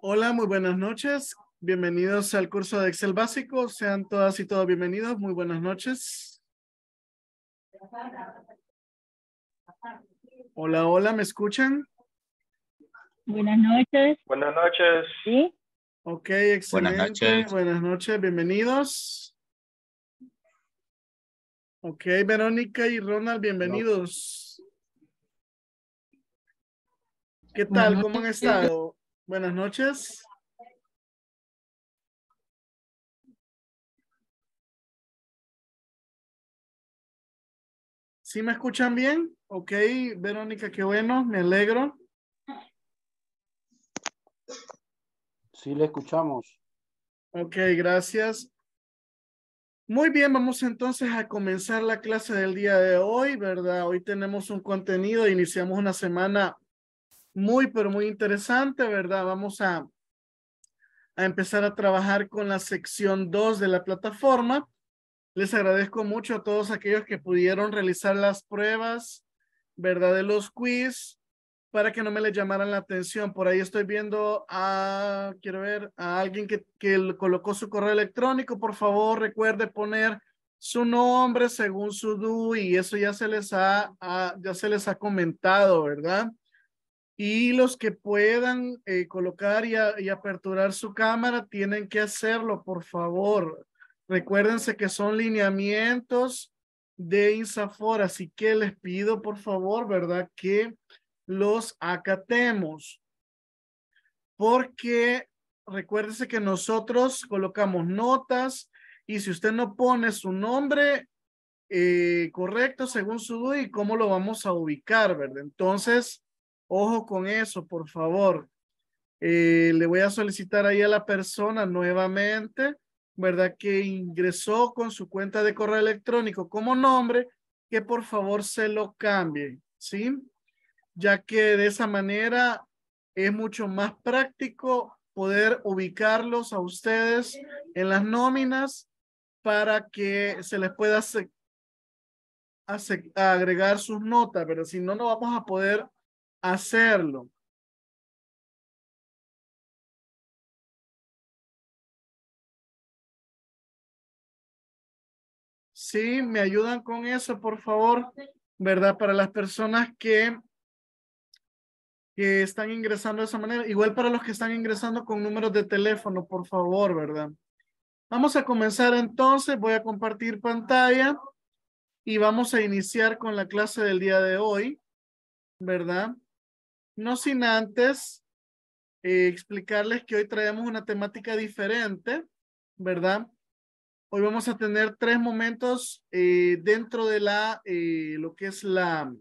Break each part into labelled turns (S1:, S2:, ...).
S1: Hola, muy buenas noches. Bienvenidos al curso de Excel básico. Sean todas y todos bienvenidos. Muy buenas noches. Hola, hola, ¿me escuchan? Buenas noches.
S2: Buenas noches.
S1: Sí. Ok, excelente. Buenas noches. Buenas noches, bienvenidos. Ok, Verónica y Ronald, bienvenidos. ¿Qué tal? ¿Cómo han estado? Buenas noches.
S2: ¿Sí me escuchan bien? Ok,
S1: Verónica, qué bueno, me alegro. Sí, le escuchamos. Ok, gracias. Muy bien, vamos entonces a comenzar la clase del día de hoy, ¿verdad? Hoy tenemos un contenido, iniciamos una semana muy, pero muy interesante, ¿verdad? Vamos a, a empezar a trabajar con la sección 2 de la plataforma. Les agradezco mucho a todos aquellos que pudieron realizar las pruebas, ¿verdad? De los quiz, para que no me le llamaran la atención. Por ahí estoy viendo a, quiero ver, a alguien que, que colocó su correo electrónico. Por favor, recuerde poner su nombre según su do y eso ya se les ha, ya se les ha comentado, ¿verdad? y los que puedan eh, colocar y, aperturar su cámara tienen que hacerlo, por favor. Recuérdense que son lineamientos de INSAFOR, así que les pido, por favor, ¿verdad? Que los acatemos. Porque recuérdense que nosotros colocamos notas y si usted no pone su nombre eh, correcto según su y ¿cómo lo vamos a ubicar, verdad? Entonces, Ojo con eso, por favor. Eh, le voy a solicitar ahí a la persona nuevamente, ¿verdad? Que ingresó con su cuenta de correo electrónico como nombre, que por favor se lo cambie, ¿sí? Ya que de esa manera es mucho más práctico poder ubicarlos a ustedes en las nóminas para que se les pueda agregar sus notas, pero si no, no vamos
S2: a poder hacerlo.
S1: Sí, me ayudan con eso, por favor, ¿verdad? Para las personas que, que están ingresando de esa manera, igual para los que están ingresando con números de teléfono, por favor, ¿verdad? Vamos a comenzar entonces, voy a compartir pantalla y vamos a iniciar con la clase del día de hoy, ¿verdad? No sin antes eh, explicarles que hoy traemos una temática diferente, ¿verdad? Hoy vamos a tener tres momentos eh, dentro de la, eh, lo que es la,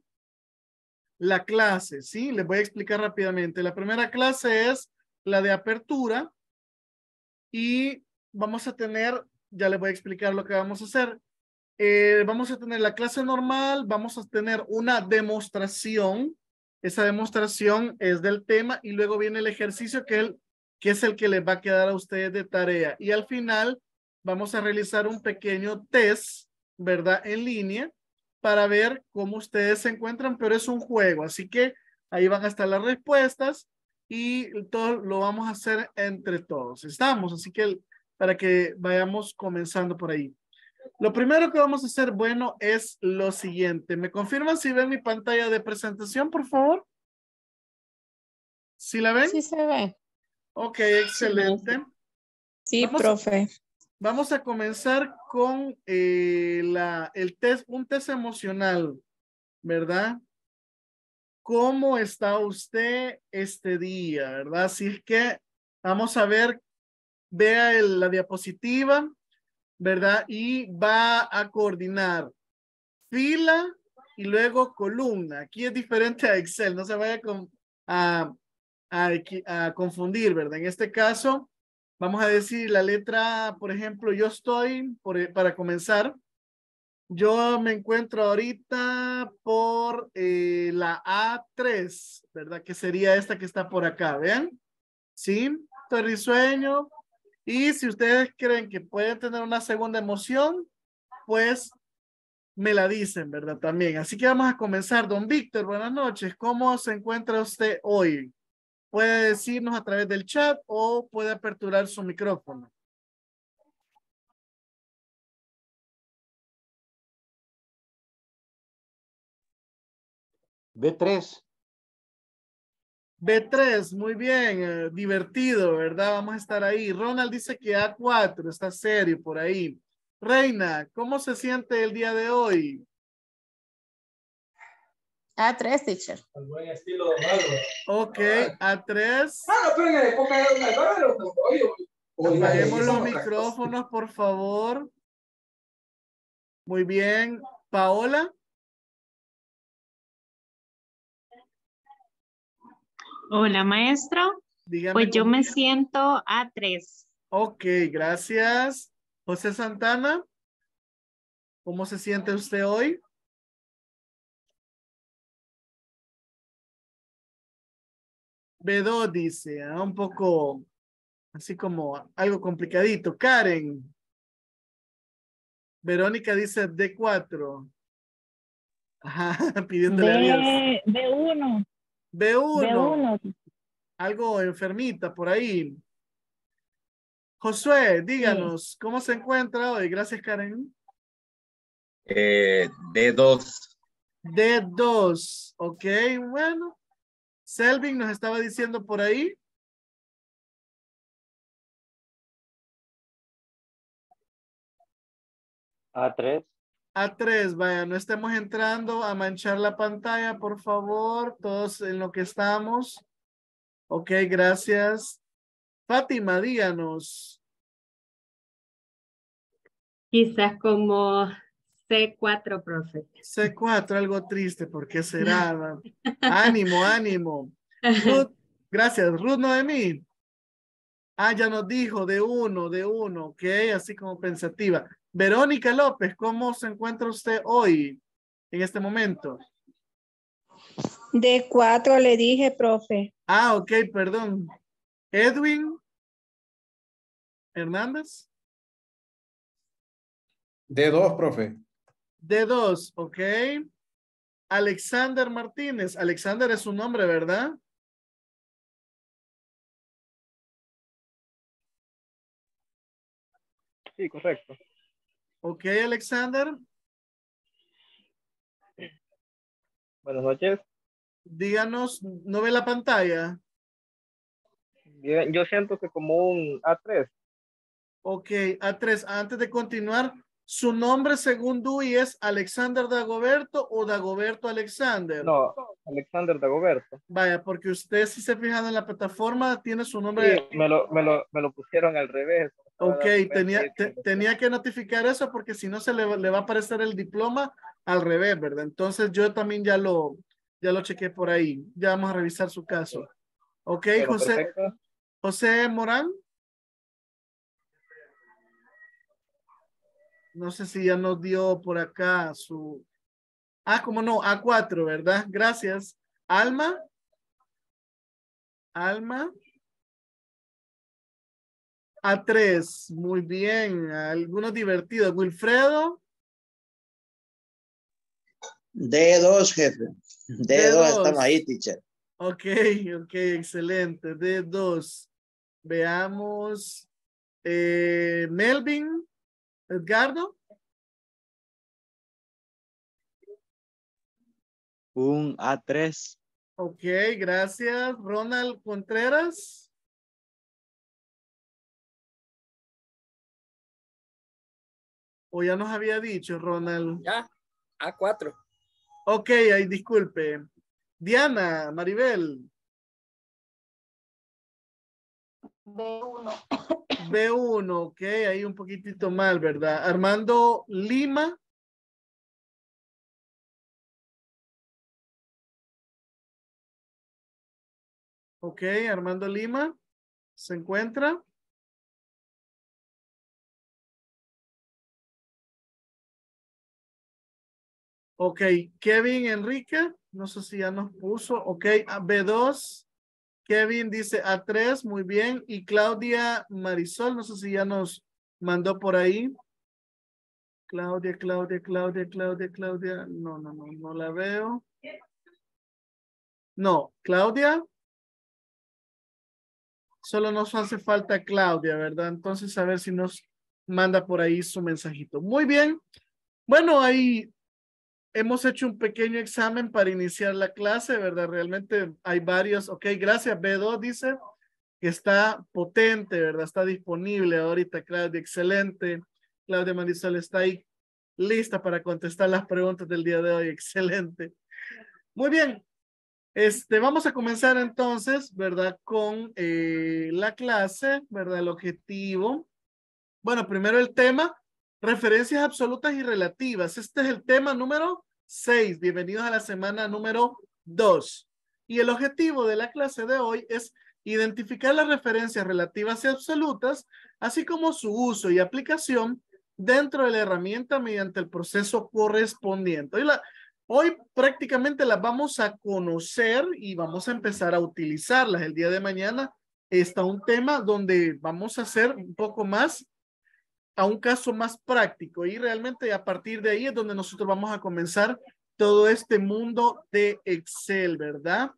S1: la clase, ¿sí? Les voy a explicar rápidamente. La primera clase es la de apertura y vamos a tener, ya les voy a explicar lo que vamos a hacer. vamos a tener la clase normal, vamos a tener una demostración esa demostración es del tema y luego viene el ejercicio que, es el que les va a quedar a ustedes de tarea. Y al final vamos a realizar un pequeño test, ¿verdad? En línea para ver cómo ustedes se encuentran, pero es un juego. Así que ahí van a estar las respuestas y todo lo vamos a hacer entre todos. Estamos, así que para que vayamos comenzando por ahí. Lo primero que vamos a hacer, bueno, es lo siguiente. ¿Me confirman si ven mi pantalla de presentación, por favor? ¿Sí la ven? Sí se ve. Ok, excelente. Sí, profe. vamos a comenzar con eh, la, el test, un test emocional, ¿verdad? ¿Cómo está usted este día, verdad? Así es que vamos a ver, vea la diapositiva ¿verdad? Y va a coordinar fila y luego columna. Aquí es diferente a Excel, no se vaya a, confundir, ¿verdad? En este caso, vamos a decir la letra, por ejemplo, yo estoy, para comenzar, yo me encuentro ahorita por eh, la A3, ¿verdad? Que sería esta que está por acá, ¿vean? Sí, estoy risueño, y si ustedes creen que pueden tener una segunda emoción, pues me la dicen, ¿verdad? También. Así que vamos a comenzar. Don Víctor, buenas noches. ¿Cómo se encuentra usted hoy? Puede decirnos a través del chat o
S2: puede aperturar su micrófono.
S1: B3. B3, muy bien, eh, divertido, ¿verdad? Vamos a estar ahí. Ronald dice que A4, está serio por ahí. Reina, ¿cómo se siente el día de hoy? A3, teacher. Al buen estilo de Ok, A3. Ah, ah, no, pero en Apaguemos los micrófonos, por favor.
S2: Muy bien. Paola.
S1: Hola, maestro. pues yo me siento a tres. Ok, gracias. José Santana,
S2: ¿cómo se siente usted hoy? Bedo dice, ¿ah? un poco
S1: así como algo complicadito. Karen. Verónica dice D4. Ajá, pidiéndole a B1. Algo enfermita por ahí. Josué, díganos, ¿cómo se encuentra hoy? Gracias, Karen.
S2: Eh, D2.
S1: D2, ok,
S2: bueno. Selvin nos estaba diciendo por ahí.
S1: A3 a tres, vaya, no estemos entrando a manchar la pantalla, por favor, todos en lo que estamos. Ok, gracias. Fátima, díganos. Quizás como C4, profe. C4, algo triste, ¿por qué será? ánimo, ánimo. Ruth, gracias. Ruth Noemí. Ah, ya nos dijo, de uno, de uno, ok, así como pensativa. Verónica López, ¿cómo se encuentra usted hoy en este momento?
S2: De cuatro le dije, profe.
S1: Ah, ok, perdón. Edwin
S2: Hernández. De dos, profe. De dos, ok. Alexander Martínez. Alexander es su nombre, ¿verdad? Sí, correcto. Ok, Alexander. Buenas noches.
S1: Díganos, ¿no ve la pantalla? yo siento que como un A3. Ok, A3. Antes de continuar, ¿su nombre según Dewey es Alexander Dagoberto o Dagoberto Alexander? No, Alexander Dagoberto. Vaya, porque usted si se fijan en la plataforma tiene su nombre. me
S2: lo
S1: pusieron al revés. Ok, tenía, tenía que notificar eso porque si no se le, va a aparecer el diploma al revés, ¿verdad? Entonces yo también ya lo, ya lo chequé por ahí. Ya vamos a revisar su caso. Ok, José. José Morán. No sé si ya nos dio por acá su... Ah, como no, A4, ¿verdad? Gracias.
S2: Alma. Alma.
S1: A tres, muy bien. Algunos divertidos. Wilfredo.
S2: D2, jefe. D2, d ahí, teacher.
S1: Ok, ok, excelente. D2. Veamos. Eh, Melvin, Edgardo.
S2: Un A3. Ok, gracias. Ronald Contreras. O ya nos había dicho, Ronald. Ya, A4. Ok, ahí disculpe.
S1: Diana, Maribel.
S2: B1.
S1: B1, ok, ahí un poquitito mal, ¿verdad? Armando Lima.
S2: Ok, Armando Lima, ¿se encuentra?
S1: Ok, Kevin Enrique, no sé si ya nos puso. Ok, B2. Kevin dice A3, muy bien. Y Claudia Marisol, no sé si ya nos mandó por ahí. Claudia, Claudia, Claudia, Claudia, Claudia. No, no, no, no la veo. No, Claudia. Solo nos hace falta Claudia, ¿verdad? Entonces, a ver si nos manda por ahí su mensajito. Muy bien. Bueno, ahí hemos hecho un pequeño examen para iniciar la clase, ¿verdad? Realmente hay varios. Ok, gracias. B2 dice que está potente, ¿verdad? Está disponible ahorita, Claudia. Excelente. Claudia Marisol está ahí lista para contestar las preguntas del día de hoy. Excelente. Muy bien. Este, vamos a comenzar entonces, ¿verdad? Con eh, la clase, ¿verdad? El objetivo. Bueno, primero el tema, referencias absolutas y relativas. Este es el tema número seis. Bienvenidos a la semana número 2. Y el objetivo de la clase de hoy es identificar las referencias relativas y absolutas, así como su uso y aplicación dentro de la herramienta mediante el proceso correspondiente. Hoy, prácticamente las vamos a conocer y vamos a empezar a utilizarlas. El día de mañana está un tema donde vamos a hacer un poco más a un caso más práctico y realmente a partir de ahí es donde nosotros vamos a comenzar todo este mundo de Excel,
S2: ¿verdad?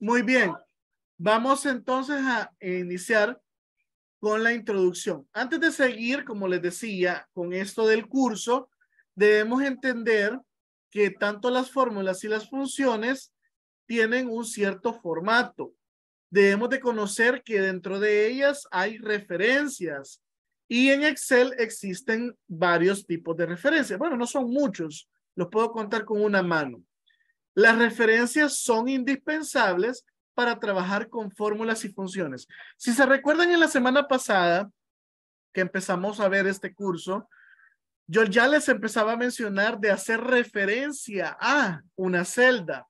S2: Muy
S1: bien, vamos entonces a iniciar con la introducción. Antes de seguir, como les decía, con esto del curso, debemos entender que tanto las fórmulas y las funciones tienen un cierto formato. Debemos de conocer que dentro de ellas hay referencias y en Excel existen varios tipos de referencias. Bueno, no son muchos, los puedo contar con una mano. Las referencias son indispensables para trabajar con fórmulas y funciones. Si se recuerdan en la semana pasada que empezamos a ver este curso, yo ya les empezaba a mencionar de hacer referencia a una celda,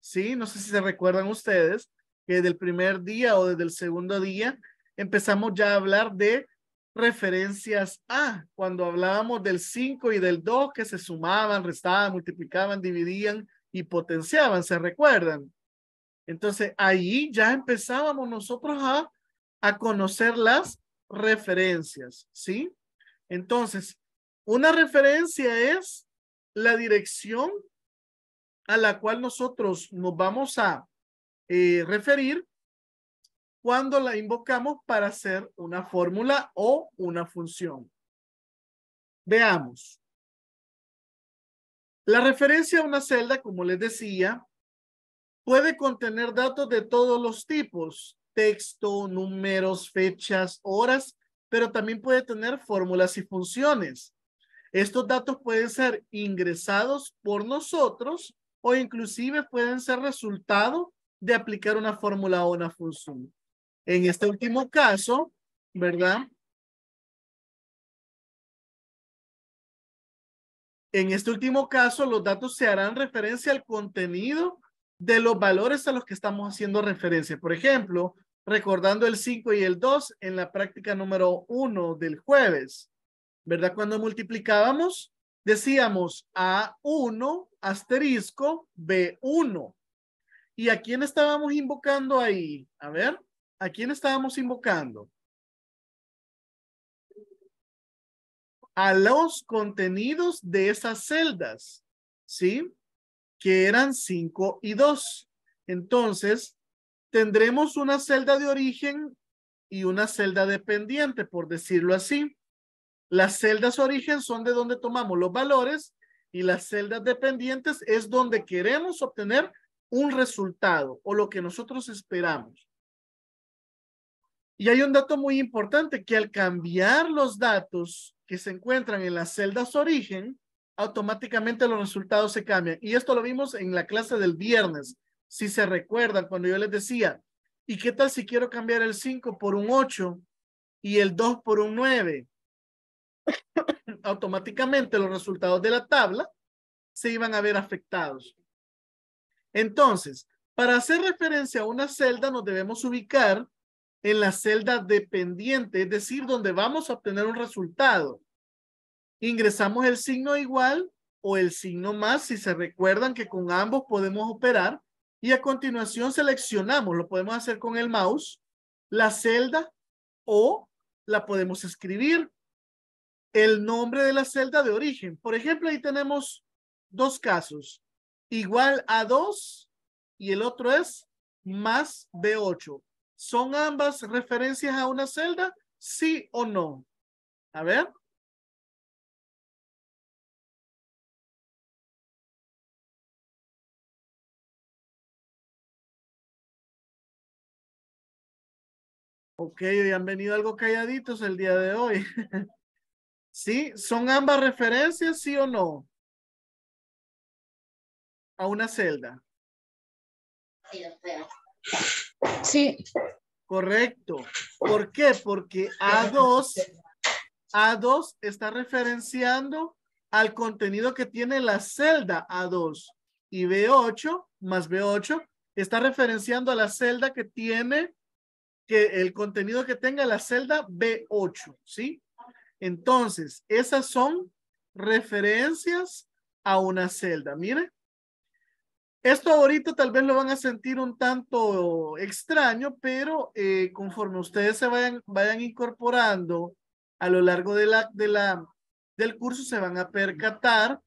S1: ¿sí? No sé si se recuerdan ustedes que del primer día o desde el segundo día empezamos ya a hablar de referencias a, cuando hablábamos del 5 y del 2 que se sumaban, restaban, multiplicaban, dividían y potenciaban, ¿se recuerdan? Entonces, ahí ya empezábamos nosotros a, a conocer las referencias, ¿sí? Entonces, una referencia es la dirección a la cual nosotros nos vamos a eh, referir cuando la invocamos para hacer una fórmula o
S2: una función. Veamos.
S1: La referencia a una celda, como les decía, puede contener datos de todos los tipos, texto, números, fechas, horas, pero también puede tener fórmulas y funciones. Estos datos pueden ser ingresados por nosotros o inclusive pueden ser resultado de aplicar una fórmula o una función. En este último caso, ¿verdad?
S2: En este último
S1: caso, los datos se harán referencia al contenido de los valores a los que estamos haciendo referencia. Por ejemplo, recordando el 5 y el 2 en la práctica número 1 del jueves. ¿verdad? Cuando multiplicábamos, decíamos A1 asterisco B1. ¿Y a quién estábamos invocando ahí? A ver, ¿a quién estábamos invocando? A los contenidos de esas celdas, ¿sí? Que eran 5 y 2. Entonces, tendremos una celda de origen y una celda dependiente, por decirlo así. Las celdas origen son de donde tomamos los valores y las celdas dependientes es donde queremos obtener un resultado o lo que nosotros esperamos. Y hay un dato muy importante que al cambiar los datos que se encuentran en las celdas origen, automáticamente los resultados se cambian. Y esto lo vimos en la clase del viernes. Si se recuerdan, cuando yo les decía, ¿y qué tal si quiero cambiar el 5 por un 8 y el 2 por un 9? automáticamente los resultados de la tabla se iban a ver afectados. Entonces, para hacer referencia a una celda, nos debemos ubicar en la celda dependiente, es decir, donde vamos a obtener un resultado. Ingresamos el signo igual o el signo más, si se recuerdan que con ambos podemos operar, y a continuación seleccionamos, lo podemos hacer con el mouse, la celda o la podemos escribir el nombre de la celda de origen. Por ejemplo, ahí tenemos dos casos. Igual a 2 y el otro es más B8. ¿Son ambas referencias a una celda? Sí o no.
S2: A ver. Ok, hoy han venido algo calladitos el día de hoy. ¿Sí? ¿Son ambas referencias, sí o no?
S1: A una celda. Sí. Correcto. ¿Por qué? Porque A2, A2 está referenciando al contenido que tiene la celda A2 y B8 más B8 está referenciando a la celda que tiene que el contenido que tenga la celda B8, ¿sí? Entonces, esas son referencias a una celda. Mire, esto ahorita tal vez lo van a sentir un tanto extraño, pero eh, conforme ustedes se vayan, vayan incorporando a lo largo de la, de la, del curso, se van a percatar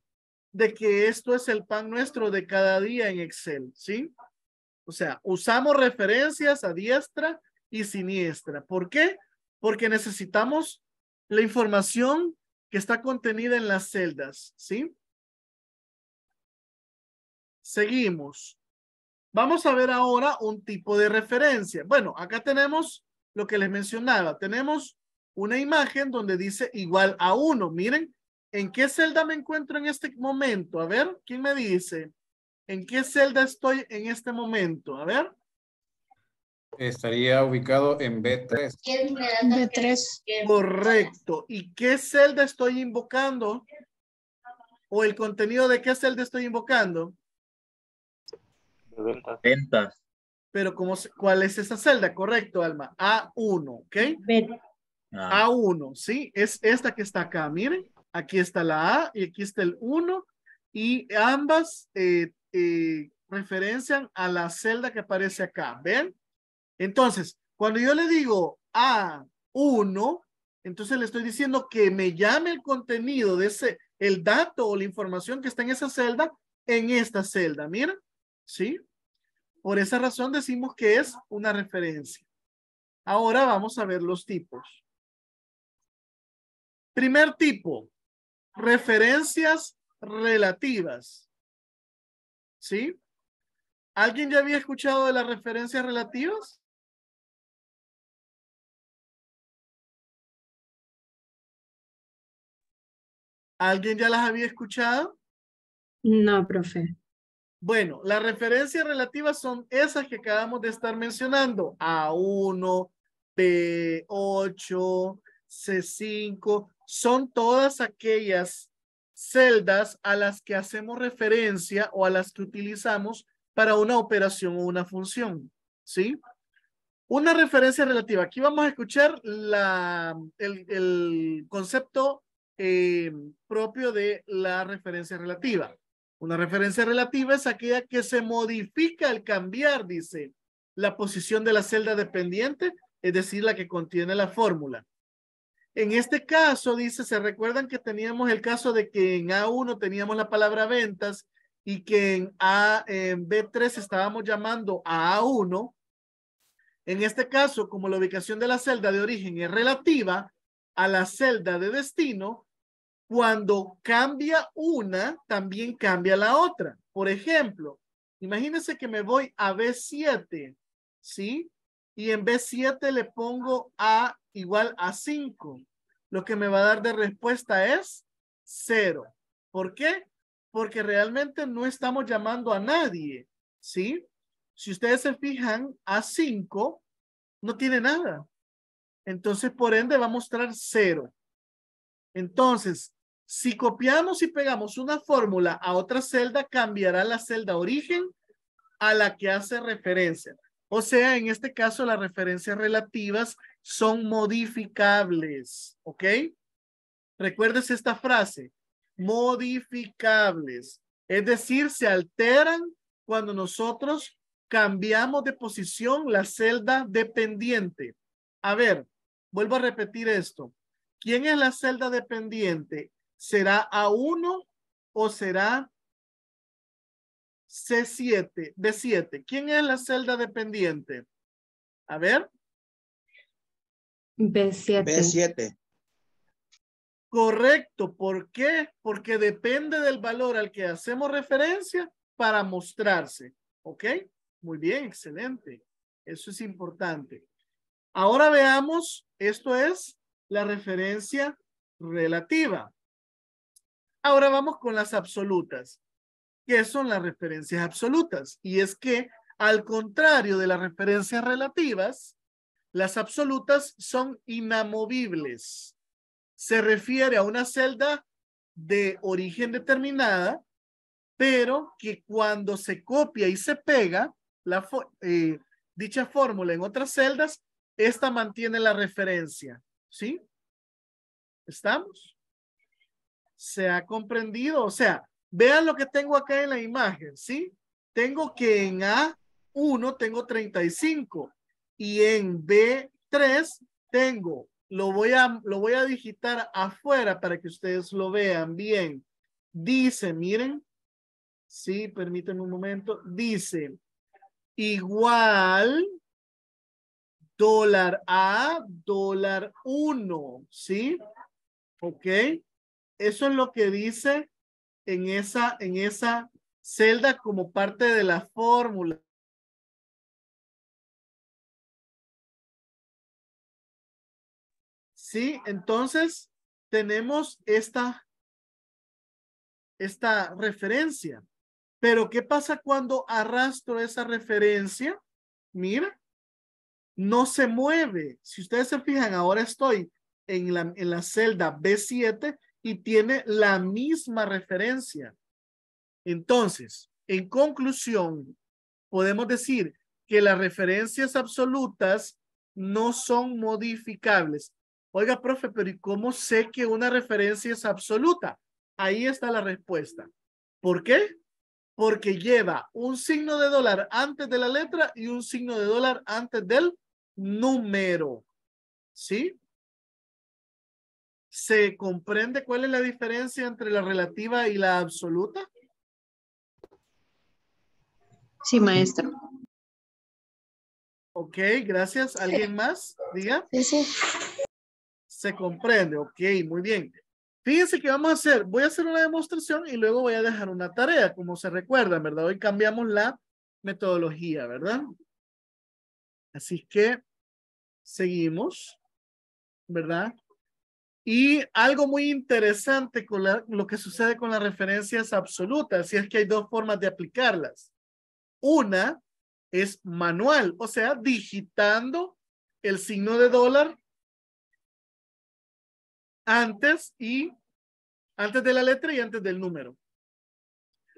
S1: de que esto es el pan nuestro de cada día en Excel, ¿sí? O sea, usamos referencias a diestra y siniestra. ¿Por qué? Porque necesitamos la información que está contenida en las celdas, ¿sí? Seguimos. Vamos a ver ahora un tipo de referencia. Bueno, acá tenemos lo que les mencionaba. Tenemos una imagen donde dice igual a uno. Miren, ¿en qué celda me encuentro en este momento? A ver, ¿quién me dice? ¿En qué celda estoy en este momento? A ver. Estaría ubicado en B3. B3. Correcto. ¿Y qué celda estoy invocando? ¿O el contenido de qué celda estoy invocando? Ventas. Pero ¿cuál es esa celda? Correcto, Alma. A1, ¿ok? A1, ah. ¿sí? Es esta que está acá, miren. Aquí está la A y aquí está el 1. Y ambas eh, eh, referencian a la celda que aparece acá, ¿ven? Entonces, cuando yo le digo A1, entonces le estoy diciendo que me llame el contenido de ese, el dato o la información que está en esa celda, en esta celda. Mira, ¿sí? Por esa razón decimos que es una referencia. Ahora vamos a ver los tipos.
S2: Primer tipo, referencias relativas. ¿Sí? ¿Alguien ya había escuchado de las referencias relativas? ¿Alguien ya las había escuchado? No, profe.
S1: Bueno, las referencias relativas son esas que acabamos de estar mencionando. A1, B8, C5, son todas aquellas celdas a las que hacemos referencia o a las que utilizamos para una operación o una función. ¿Sí? Una referencia relativa. Aquí vamos a escuchar la, el concepto eh, propio de la referencia relativa. Una referencia relativa es aquella que se modifica al cambiar, dice, la posición de la celda dependiente, es decir, la que contiene la fórmula. En este caso, dice, se recuerdan que teníamos el caso de que en A1 teníamos la palabra ventas y que A, en B3 estábamos llamando a A1. En este caso, como la ubicación de la celda de origen es relativa a la celda de destino, cuando cambia una, también cambia la otra. Por ejemplo, imagínense que me voy a B7, ¿sí? Y en B7 le pongo A igual a 5. Lo que me va a dar de respuesta es 0. ¿Por qué? Porque realmente no estamos llamando a nadie, ¿sí? Si ustedes se fijan, A5 no tiene nada. Entonces, por ende, va a mostrar 0. Entonces, si copiamos y pegamos una fórmula a otra celda, cambiará la celda origen a la que hace referencia. O sea, en este caso, las referencias relativas son modificables, ¿ok? Recuerdes esta frase, modificables. Es decir, se alteran cuando nosotros cambiamos de posición la celda dependiente. A ver, vuelvo a repetir esto. ¿Quién es la celda dependiente? ¿Será A1 o será C7, B7? ¿Quién es la celda dependiente? A ver.
S2: B7. B7.
S1: Correcto. ¿Por qué? Porque depende del valor al que hacemos referencia para mostrarse. ¿Ok? Muy bien, excelente. Eso es importante. Ahora veamos, esto es la referencia relativa. Ahora vamos con las absolutas. ¿Qué son las referencias absolutas? Y es que, al contrario de las referencias relativas, las absolutas son inamovibles. Se refiere a una celda de origen determinada, pero que cuando se copia y se pega la eh, dicha fórmula en otras celdas, esta mantiene la referencia. ¿Sí? ¿Estamos? Se ha comprendido. O sea, vean lo que tengo acá en la imagen, ¿sí? Tengo que en A1 tengo 35 y en B3 tengo, lo voy a, lo voy a digitar afuera para que ustedes lo vean bien. Dice, miren, sí, permítanme un momento, dice igual dólar a dólar 1, ¿sí? ¿Ok? Eso es lo que dice en esa, en esa celda como parte de la fórmula.
S2: ¿Sí? Entonces,
S1: tenemos esta, esta referencia. Pero, ¿qué pasa cuando arrastro esa referencia? Mira, no se mueve. Si ustedes se fijan, ahora estoy en la, celda B7 y tiene la misma referencia. Entonces, en conclusión, podemos decir que las referencias absolutas no son modificables. Oiga, profe, pero ¿y cómo sé que una referencia es absoluta? Ahí está la respuesta. ¿Por qué? Porque lleva un signo de dólar antes de la letra y un signo de dólar antes del número. ¿Sí? ¿Se comprende cuál es la diferencia entre la relativa y la absoluta?
S2: Sí, maestro.
S1: Ok, gracias. ¿Alguien más? Diga. Sí, sí. Se comprende. Ok, muy bien. Fíjense que vamos a hacer, voy a hacer una demostración y luego voy a dejar una tarea, como se recuerda ¿verdad? Hoy cambiamos la metodología, ¿verdad? Así que seguimos, ¿verdad? Y algo muy interesante con lo que sucede con las referencias absolutas, y es que hay dos formas de aplicarlas. Una es manual, o sea, digitando el signo de dólar antes y antes de la letra y antes del número.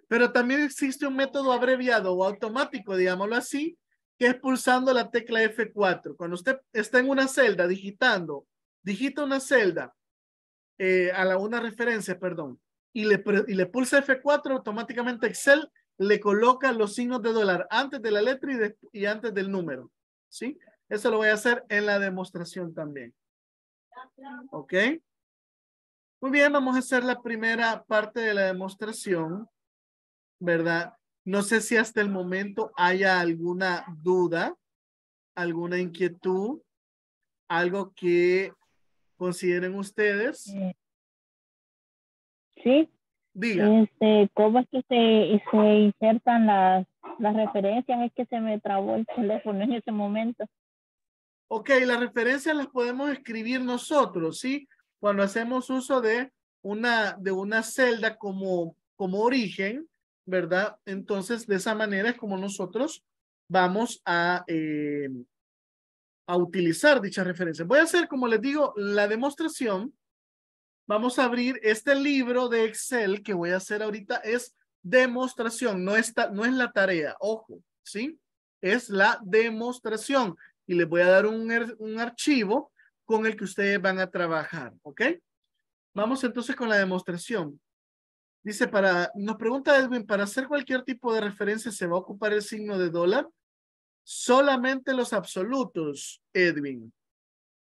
S1: Pero también existe un método abreviado o automático, digámoslo así, que es pulsando la tecla F4. Cuando usted está en una celda digitando, digita una celda eh, a la una referencia, perdón, y le, y le pulsa F4, automáticamente Excel le coloca los signos de dólar antes de la letra y, y antes del número. ¿Sí? Eso lo voy a hacer en la demostración también. ¿Ok? Muy bien, vamos a hacer la primera parte de la demostración, ¿verdad? No sé si hasta el momento haya alguna duda, alguna inquietud, algo que consideren ustedes. Eh, sí. Diga. Este, ¿Cómo es que se, se insertan las, las referencias? Es que se me trabó el teléfono en ese momento. Ok, las referencias las podemos escribir nosotros, ¿sí? Cuando hacemos uso de una, de una celda como, como origen, ¿verdad? Entonces, de esa manera es como nosotros vamos eh, a, utilizar dicha referencia. Voy a hacer, como les digo, la demostración. Vamos a abrir este libro de Excel que voy a hacer ahorita. Es demostración, no, está, no es la tarea, ojo, ¿sí? Es la demostración. Y les voy a dar un, er, un archivo con el que ustedes van a trabajar, ¿ok? Vamos entonces con la demostración. Dice, para, nos pregunta Edwin, ¿para hacer cualquier tipo de referencia se va a ocupar el signo de dólar? Solamente los absolutos, Edwin.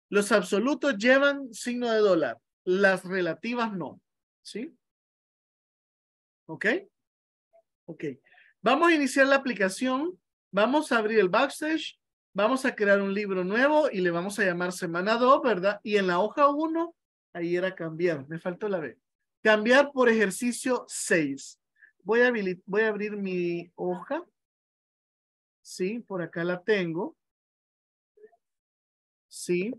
S1: Los absolutos llevan signo de dólar, las relativas no. ¿Sí? ¿Ok? Ok. Vamos a iniciar la aplicación, vamos a abrir el backstage, vamos a crear un libro nuevo y le vamos a llamar semana 2, ¿verdad? Y en la hoja 1, ahí era cambiar, me faltó la B. Cambiar por ejercicio 6. Voy a, abrir mi hoja. Sí, por acá la tengo. Sí.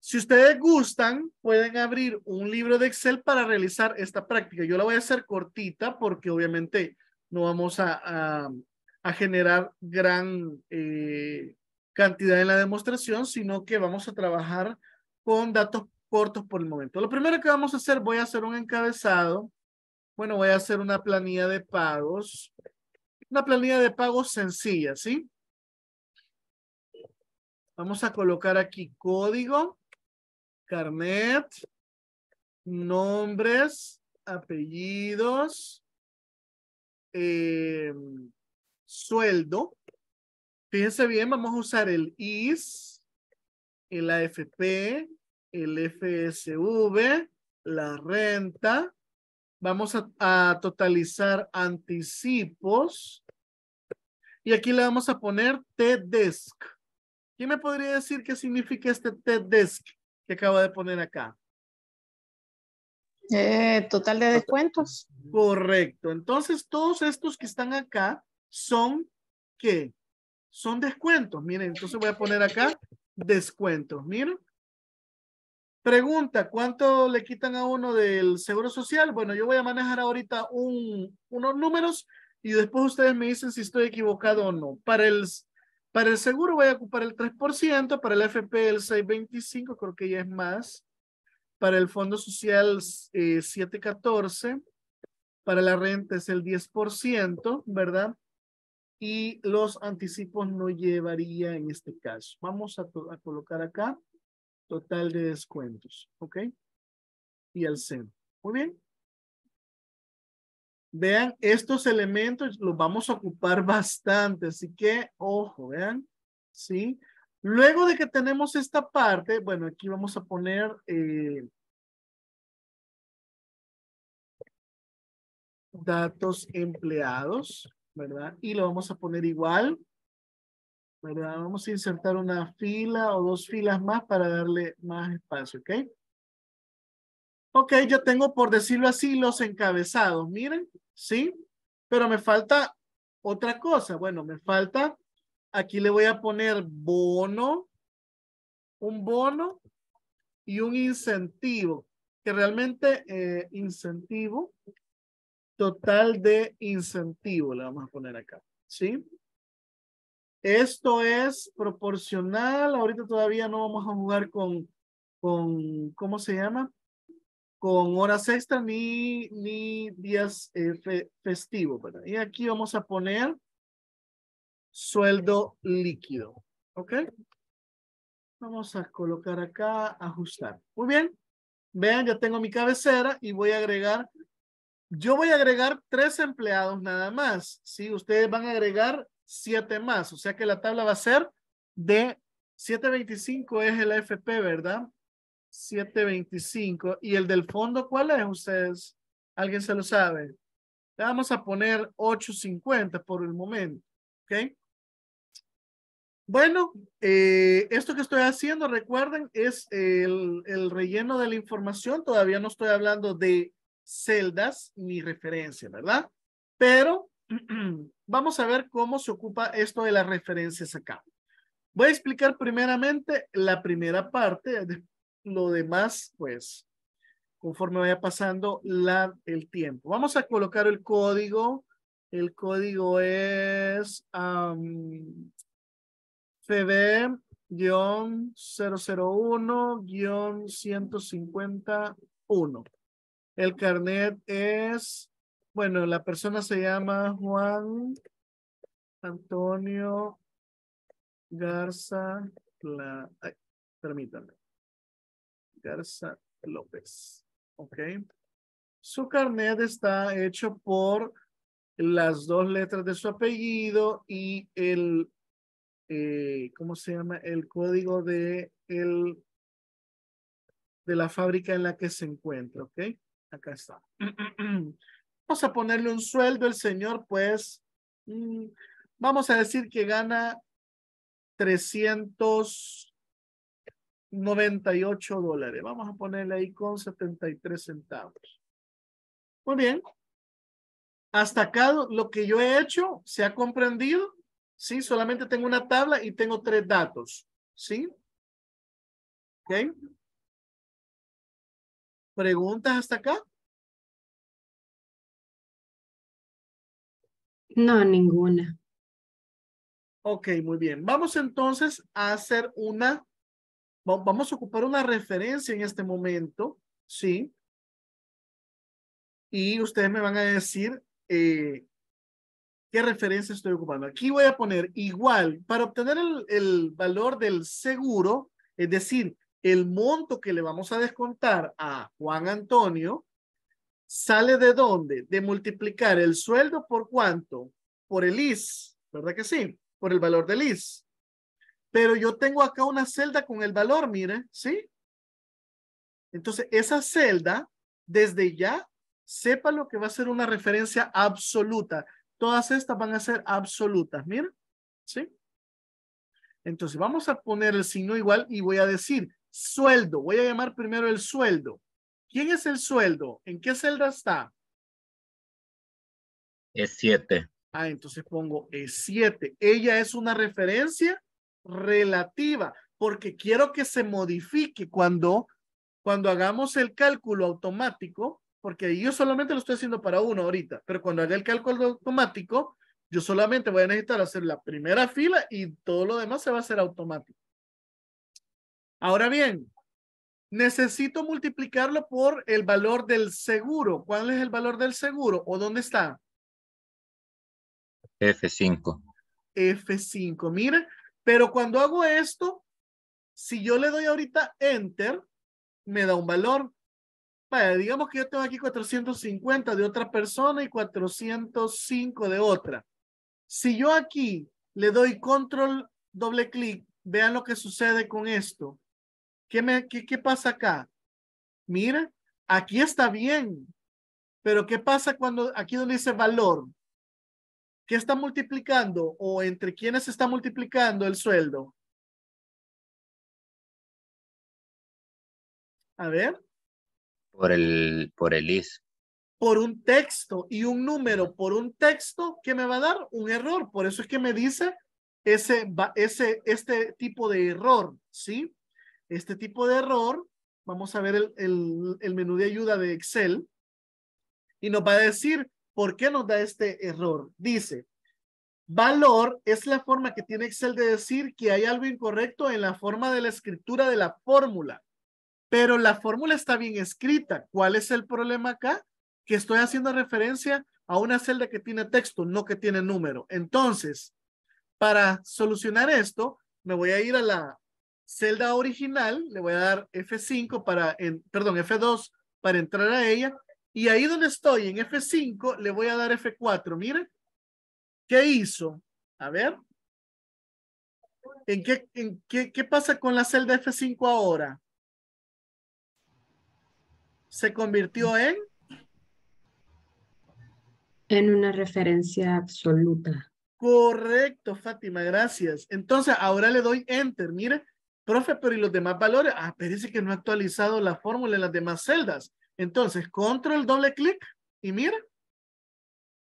S1: Si ustedes gustan, pueden abrir un libro de Excel para realizar esta práctica. Yo la voy a hacer cortita porque obviamente no vamos a, generar gran eh, cantidad en la demostración, sino que vamos a trabajar con datos cortos por el momento. Lo primero que vamos a hacer, voy a hacer un encabezado. Bueno, voy a hacer una planilla de pagos. Una planilla de pagos sencilla, ¿sí? Vamos a colocar aquí código, carnet, nombres, apellidos, em, sueldo. Fíjense bien, vamos a usar el IS, el AFP, el FSV, la renta. Vamos a, totalizar anticipos. Y aquí le vamos a poner t e ¿Quién me podría decir qué significa este t e que acaba de poner acá? Eh, total de descuentos. Correcto. Entonces, todos estos que están acá son ¿qué? Son descuentos. Miren, entonces voy a poner acá descuentos. Miren. Pregunta, ¿cuánto le quitan a uno del Seguro Social? Bueno, yo voy a manejar ahorita un, unos números y después ustedes me dicen si estoy equivocado o no. Para el, para el seguro voy a ocupar el 3%, para el FP el 6.25, creo que ya es más. Para el Fondo Social 7.14, eh, para la renta es el 10%, ¿verdad? Y los anticipos no llevaría en este caso. Vamos a colocar acá total de descuentos, ¿ok? Y el seno. Muy bien. Vean, estos elementos los vamos a ocupar bastante, así que, ojo, vean, ¿sí? Luego de que tenemos esta parte, bueno, aquí vamos a poner... Eh, datos empleados, ¿verdad? Y lo vamos a poner igual Vamos a insertar una fila o dos filas más para darle más espacio, ¿ok? Ok, yo tengo, por decirlo así, los encabezados, miren, ¿sí? Pero me falta otra cosa. Bueno, me falta, aquí le voy a poner bono, un bono y un incentivo, que realmente eh, incentivo, total de incentivo, le vamos a poner acá, ¿sí? sí esto es proporcional. Ahorita todavía no vamos a jugar con, con ¿cómo se llama? Con horas sexta ni, ni días eh, festivos. Y aquí vamos a poner sueldo líquido. ¿Ok? Vamos a colocar acá, ajustar. Muy bien. Vean, ya tengo mi cabecera y voy a agregar. Yo voy a agregar tres empleados nada más. Si ustedes van a agregar 7 más. O sea que la tabla va a ser de 725 es el AFP, ¿verdad? 725. ¿Y el del fondo cuál es ustedes? ¿Alguien se lo sabe? vamos a poner 850 por el momento. ¿Ok? Bueno, eh, esto que estoy haciendo, recuerden, es el, el relleno de la información. Todavía no estoy hablando de celdas ni referencia, ¿verdad? Pero vamos a ver cómo se ocupa esto de las referencias acá. Voy a explicar primeramente la primera parte, lo demás, pues, conforme vaya pasando la, el tiempo. Vamos a colocar el código. El código es um, FB-001-151. El carnet es bueno, la persona se llama Juan Antonio
S2: Garza, la, ay, Garza
S1: López. Ok. Su carnet está hecho por las dos letras de su apellido y el, eh, ¿cómo se llama? El código de, el, de la fábrica en la que se encuentra. Ok. Acá está. Vamos a ponerle un sueldo, el señor pues, mm, vamos a decir que gana 398 dólares. Vamos a ponerle ahí con 73 centavos. Muy bien. Hasta acá lo que yo he hecho se ha comprendido. Sí, solamente tengo una tabla y tengo tres datos. ¿Sí? ¿Ok?
S2: ¿Preguntas hasta acá? No, ninguna. Ok, muy bien. Vamos
S1: entonces a hacer una, vamos a ocupar una referencia en este momento, ¿sí? Y ustedes me van a decir eh, qué referencia estoy ocupando. Aquí voy a poner igual, para obtener el valor del seguro, es decir, el monto que le vamos a descontar a Juan Antonio, ¿Sale de dónde? De multiplicar el sueldo por cuánto? Por el IS, ¿verdad que sí? Por el valor del IS. Pero yo tengo acá una celda con el valor, mire, ¿sí? Entonces, esa celda, desde ya, sepa lo que va a ser una referencia absoluta. Todas estas van a ser absolutas, mire. ¿sí? Entonces, vamos a poner el signo igual y voy a decir sueldo. Voy a llamar primero el sueldo. ¿Quién es el sueldo? ¿En qué celda está?
S2: e 7.
S1: Ah, entonces pongo e 7. Ella es una referencia relativa porque quiero que se modifique cuando, cuando hagamos el cálculo automático, porque yo solamente lo estoy haciendo para uno ahorita, pero cuando haga el cálculo automático, yo solamente voy a necesitar hacer la primera fila y todo lo demás se va a hacer automático. Ahora bien, Necesito multiplicarlo por el valor del seguro. ¿Cuál es el valor del seguro o dónde está?
S2: F5.
S1: F5, mira. Pero cuando hago esto, si yo le doy ahorita Enter, me da un valor. Vaya, digamos que yo tengo aquí 450 de otra persona y 405 de otra. Si yo aquí le doy control doble clic, vean lo que sucede con esto. ¿Qué, pasa acá? Mira, aquí está bien, pero ¿qué pasa cuando aquí donde dice valor? ¿Qué está multiplicando o entre quiénes está multiplicando el
S2: sueldo? A ver. Por el, por el is.
S1: Por un texto y un número, por un texto, ¿qué me va a dar? Un error. Por eso es que me dice ese, ese, este tipo de error, ¿sí? este tipo de error, vamos a ver el, menú de ayuda de Excel y nos va a decir por qué nos da este error. Dice, valor es la forma que tiene Excel de decir que hay algo incorrecto en la forma de la escritura de la fórmula. Pero la fórmula está bien escrita. ¿Cuál es el problema acá? Que estoy haciendo referencia a una celda que tiene texto, no que tiene número. Entonces, para solucionar esto, me voy a ir a la, celda original, le voy a dar F5 para, perdón, F2 para entrar a ella. Y ahí donde estoy, en F5, le voy a dar F4. Mire, ¿qué hizo? A ver. ¿En qué, qué, qué pasa con la celda F5 ahora? ¿Se convirtió en? En
S2: una referencia absoluta.
S1: Correcto, Fátima, gracias. Entonces, ahora le doy enter, mire, Profe, pero ¿y los demás valores? Ah, parece que no ha actualizado la fórmula en las demás celdas. Entonces, control, doble clic y mira.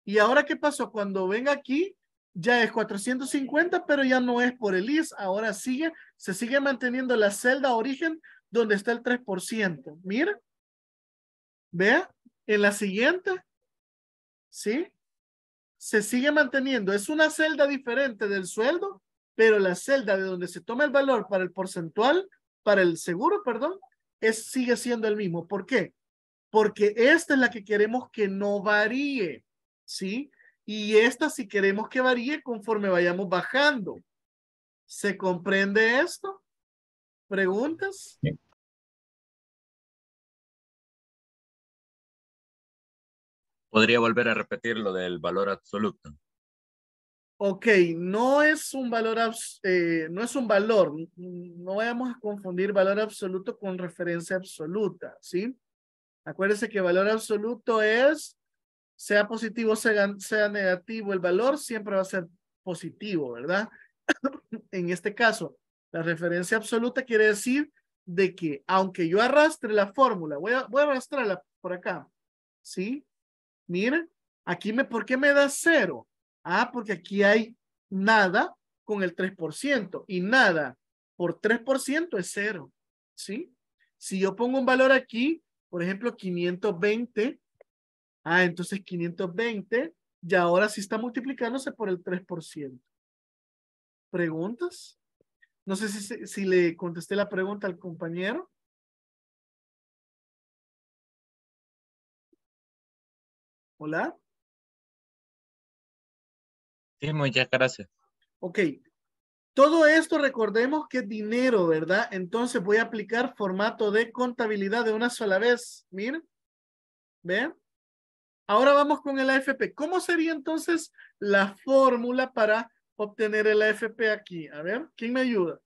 S1: ¿Y ahora qué pasó? Cuando venga aquí, ya es 450, pero ya no es por el IS. Ahora sigue, se sigue manteniendo la celda origen donde está el 3%. Mira. Vea, en la siguiente, ¿sí? Se sigue manteniendo. Es una celda diferente del sueldo, pero la celda de donde se toma el valor para el porcentual, para el seguro, perdón, es, sigue siendo el mismo. ¿Por qué? Porque esta es la que queremos que no varíe, ¿sí? Y esta si queremos que varíe conforme vayamos bajando. ¿Se comprende esto? ¿Preguntas?
S2: Podría volver a repetir lo del valor absoluto
S1: ok, no es un valor, eh, no es un valor, no vayamos a confundir valor absoluto con referencia absoluta, ¿sí? Acuérdense que valor absoluto es, sea positivo, sea, sea negativo, el valor siempre va a ser positivo, ¿verdad? en este caso, la referencia absoluta quiere decir de que aunque yo arrastre la fórmula, voy a, voy a arrastrarla por acá, ¿sí? Miren, aquí me, ¿por qué me da cero? Ah, porque aquí hay nada con el 3% y nada por 3% es cero. ¿Sí? Si yo pongo un valor aquí, por ejemplo, 520, ah, entonces 520 y ahora sí está multiplicándose por el 3%. ¿Preguntas? No sé si, si le contesté la pregunta al compañero.
S2: Hola. Sí, muchas gracias.
S1: Ok. Todo esto recordemos que es dinero, ¿verdad? Entonces voy a aplicar formato de contabilidad de una sola vez. Miren. ¿Ven? Ahora vamos con el AFP. ¿Cómo sería entonces la fórmula para obtener el AFP aquí? A ver,
S2: ¿quién me ayuda?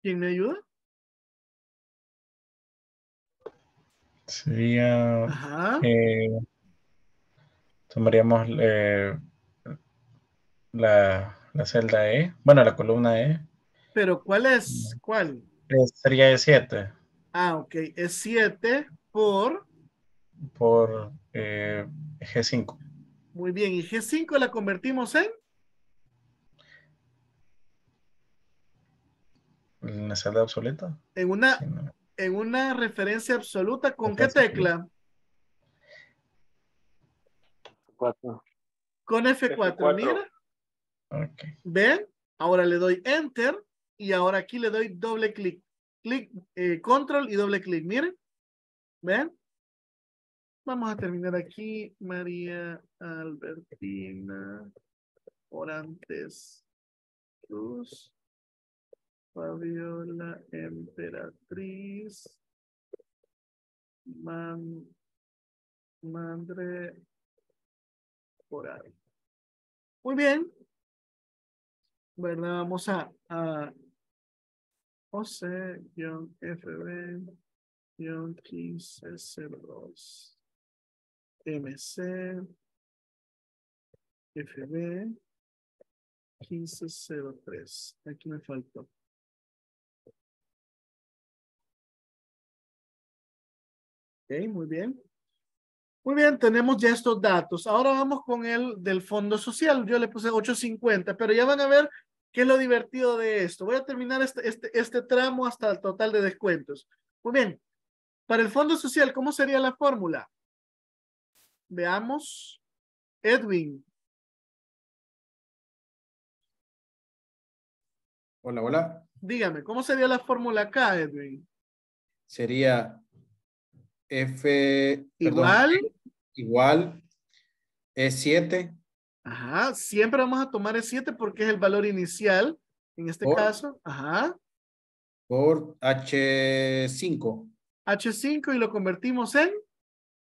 S2: ¿Quién me ayuda? Sería...
S1: Ajá. Eh, Sumaríamos eh, la, celda E, bueno, la columna E. Pero ¿cuál es? Mm. ¿Cuál? sería E7. Ah, ok. E7 por... Por eh, G5. Muy bien, ¿y G5 la convertimos en? ¿En la celda absoluta? En una, en una referencia absoluta, ¿con qué tecla? Con F4, mira. ¿Ven? Ahora le doy Enter y ahora aquí le doy doble clic. Clic, eh, Control y doble clic, miren. ¿Ven? Vamos a terminar aquí, María Albertina Orantes Cruz, Fabiola
S2: Emperatriz, Man, Mandre por Muy bien. Bueno, Vamos a, a OC-FB-1502 MC FB 1503. Aquí me faltó. okay muy bien.
S1: Muy bien, tenemos ya estos datos. Ahora vamos con el del Fondo Social. Yo le puse 8.50, pero ya van a ver qué es lo divertido de esto. Voy a terminar este, este, este tramo hasta el total de descuentos. Muy bien, para el Fondo Social, ¿cómo sería la fórmula?
S2: Veamos. Edwin. Hola, hola. Dígame, ¿cómo sería la
S1: fórmula acá, Edwin? Sería F. Igual. igual. E7. Ajá, siempre vamos a tomar E7 porque es el valor inicial, en este caso. Ajá. Por H5. H5 y lo convertimos en.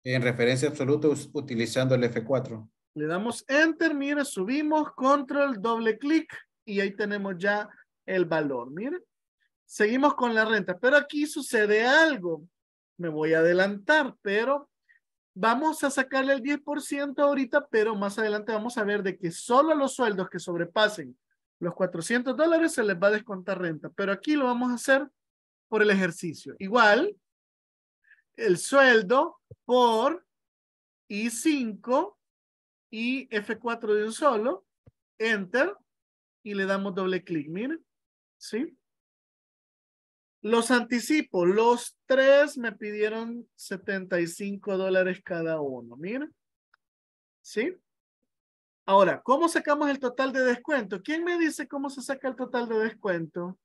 S1: En referencia absoluta utilizando el F4. Le damos Enter, mira, subimos, Control, doble clic y ahí tenemos ya el valor, mira. Seguimos con la renta, pero aquí sucede algo me voy a adelantar, pero vamos a sacarle el 10% ahorita, pero más adelante vamos a ver de que solo los sueldos que sobrepasen los 400 dólares se les va a descontar renta, pero aquí lo vamos a hacer por el ejercicio. Igual, el sueldo por I5 y F4 de un solo, enter, y le damos doble clic, miren, ¿sí? Los anticipo, los tres me pidieron 75 dólares cada uno. mira. ¿Sí? Ahora, ¿cómo sacamos el total de descuento? ¿Quién me dice cómo se saca el total de descuento?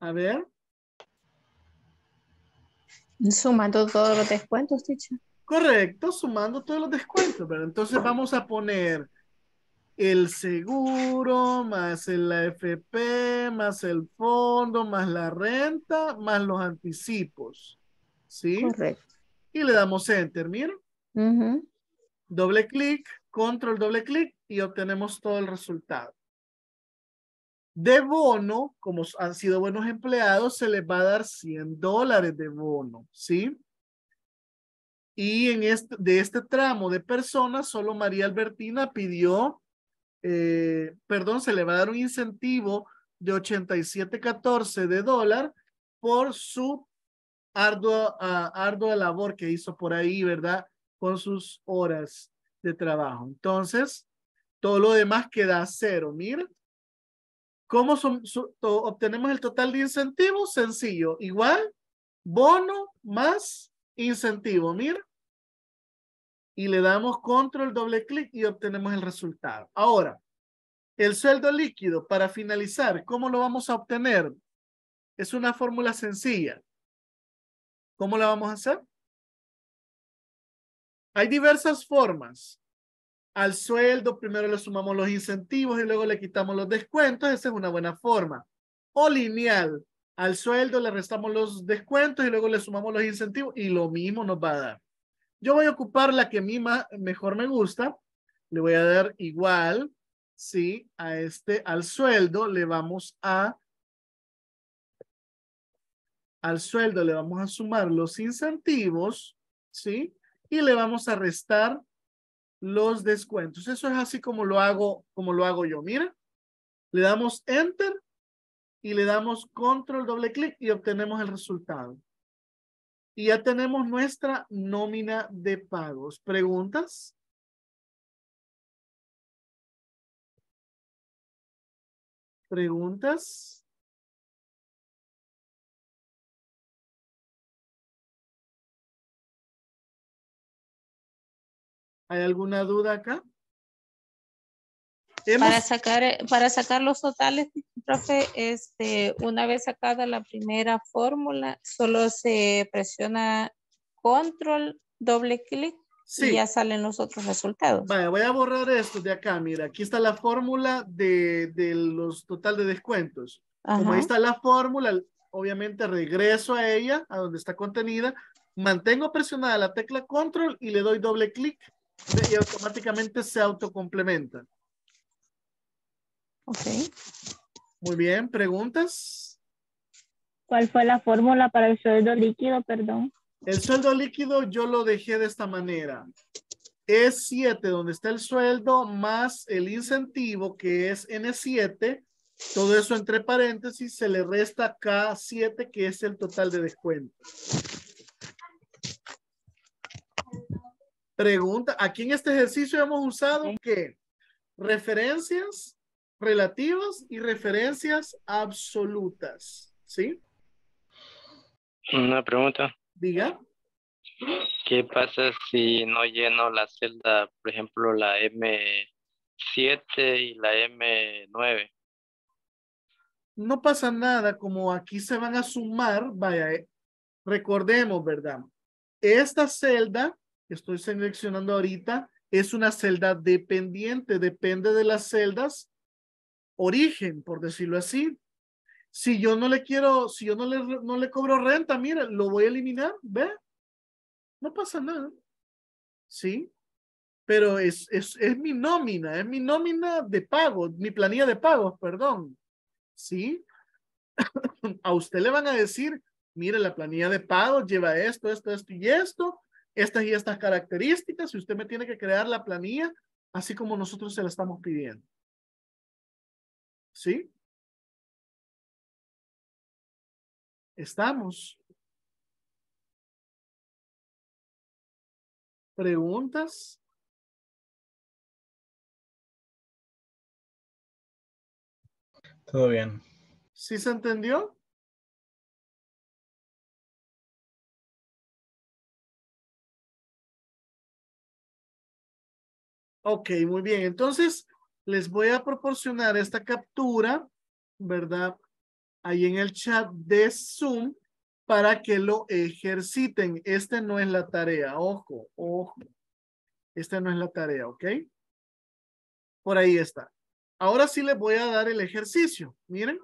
S1: A ver. Sumando todos los descuentos, teacher. Correcto, sumando todos los descuentos. Pero entonces vamos a poner el seguro, más el AFP, más el fondo, más la renta, más los anticipos. ¿Sí? Correcto. Y le damos Enter, mira. Doble clic, control doble clic y obtenemos todo el resultado. De bono, como han sido buenos empleados, se les va a dar 100 dólares de bono, ¿sí? Y en este, de este tramo de personas, solo María Albertina pidió eh, perdón, se le va a dar un incentivo de 87.14 de dólar por su ah, ardua, labor que hizo por ahí, ¿verdad? Con sus horas de trabajo. Entonces, todo lo demás queda cero, mira. ¿Cómo obtenemos el total de incentivos? Sencillo, igual, bono más incentivo, mira y le damos control doble clic y obtenemos el resultado. Ahora, el sueldo líquido, para finalizar, ¿cómo lo vamos a obtener? Es una fórmula
S2: sencilla. ¿Cómo la vamos a hacer?
S1: Hay diversas formas. Al sueldo primero le sumamos los incentivos y luego le quitamos los descuentos. Esa es una buena forma. O lineal. Al sueldo le restamos los descuentos y luego le sumamos los incentivos y lo mismo nos va a dar. Yo voy a ocupar la que a mí mejor me gusta. Le voy a dar igual, ¿sí? A este, al sueldo le vamos a... Al sueldo le vamos a sumar los incentivos, ¿sí? Y le vamos a restar los descuentos. Eso es así como lo hago, como lo hago yo. Mira, le damos Enter y le damos Control doble clic y obtenemos el resultado. Y ya tenemos nuestra nómina de pagos.
S2: ¿Preguntas? ¿Preguntas?
S1: ¿Hay alguna duda acá?
S2: Para sacar, eh,
S1: para sacar los totales, profe, este, una vez sacada la primera fórmula, solo se presiona control, doble clic y ya salen los otros resultados. voy a borrar esto de acá, mira, aquí está la fórmula de, los total de descuentos. Como ahí está la fórmula, obviamente regreso a ella, a donde está contenida, mantengo presionada la tecla control y le doy doble clic y automáticamente se autocomplementa. Ok. Muy bien, ¿preguntas? ¿Cuál fue la fórmula para el sueldo líquido, perdón? El sueldo líquido yo lo dejé de esta manera. Es 7 donde está el sueldo más el incentivo que es N7. Todo eso entre paréntesis se le resta K7 que es el total de descuento. Pregunta, aquí en este ejercicio hemos usado ¿qué? Referencias, relativas y referencias absolutas, ¿sí?
S2: Una pregunta.
S1: Diga. ¿Qué pasa si no lleno la celda, por ejemplo, la M7 y la M9? No pasa nada, como aquí se van a sumar, vaya, eh, recordemos, ¿verdad? Esta celda que estoy seleccionando ahorita es una celda dependiente, depende de las celdas origen, por decirlo así. Si yo no le quiero, si yo no le, no le cobro renta, mire, lo voy a eliminar, ve. No pasa nada. ¿Sí? Pero es, es, es mi nómina, es mi nómina de pago, mi planilla de pagos, perdón. ¿Sí? a usted le van a decir, mire, la planilla de pago lleva esto, esto, esto y esto, estas y estas características, y usted me tiene que crear la planilla así como nosotros se la estamos pidiendo.
S2: ¿Sí? Estamos. ¿Preguntas? Todo bien. ¿Sí se entendió?
S1: Ok, muy bien. Entonces, les voy a proporcionar esta captura, ¿verdad? Ahí en el chat de Zoom para que lo ejerciten. Esta no es la tarea, ojo, ojo. Esta no es la tarea, ¿ok? Por ahí está. Ahora sí les
S2: voy a dar el ejercicio. Miren.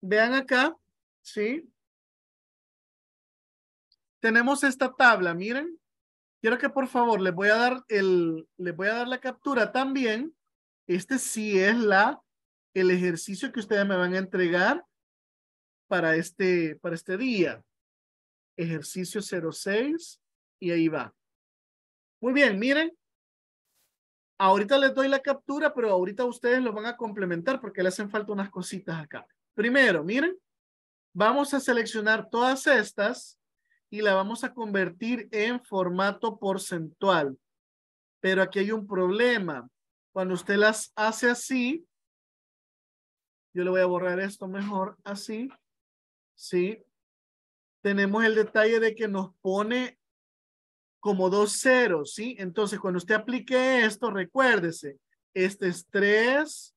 S2: Vean acá, ¿sí?
S1: Tenemos esta tabla, miren. Quiero que por favor les voy a dar el, les voy a dar la captura también. Este sí es la, el ejercicio que ustedes me van a entregar para este, para este día. Ejercicio 06 y ahí va. Muy bien, miren. Ahorita les doy la captura, pero ahorita ustedes lo van a complementar porque le hacen falta unas cositas acá. Primero, miren, vamos a seleccionar todas estas y la vamos a convertir en formato porcentual. Pero aquí hay un problema. Cuando usted las hace así, yo le voy a borrar esto mejor así, ¿sí? Tenemos el detalle de que nos pone como dos ceros, ¿sí? Entonces, cuando usted aplique esto, recuérdese, este es tres.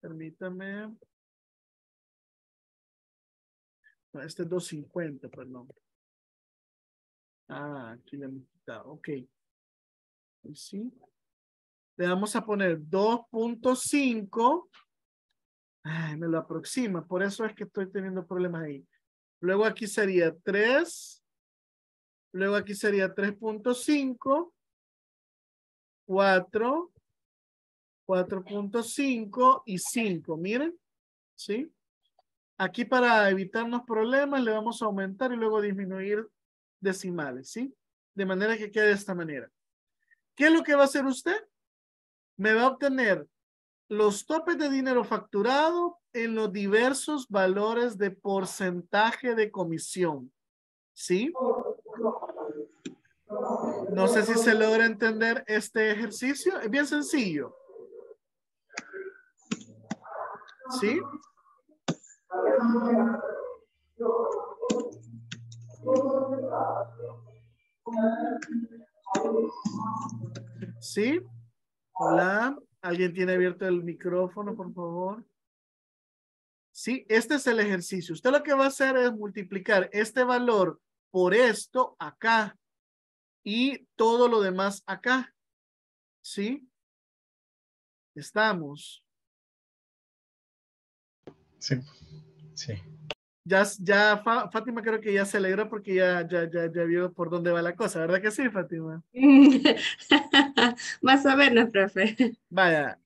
S1: permítame,
S2: Ah, este es 250, perdón. Ah, aquí le hemos quitado. Ok. Sí.
S1: Le vamos a poner 2.5. Ay, me lo aproxima. Por eso es que estoy teniendo problemas ahí. Luego aquí sería 3. Luego aquí sería 3.5. 4. 4.5 y 5. Miren. ¿Sí? Aquí para evitarnos problemas le vamos a aumentar y luego disminuir decimales, ¿sí? De manera que quede de esta manera. ¿Qué es lo que va a hacer usted? Me va a obtener los topes de dinero facturado en los diversos valores de porcentaje de comisión. ¿Sí? No sé si se logra entender este ejercicio. Es bien sencillo. ¿Sí? ¿Sí? Hola. ¿Alguien tiene abierto el micrófono, por favor? Sí, este es el ejercicio. Usted lo que va a hacer es multiplicar este valor por esto acá y todo lo demás acá.
S2: ¿Sí? Estamos.
S1: Sí. Ya, ya Fátima creo que ya se alegra porque ya, ya, ya, ya vio por dónde va la cosa, ¿verdad que sí, Fátima? Más a menos, profe. Vaya,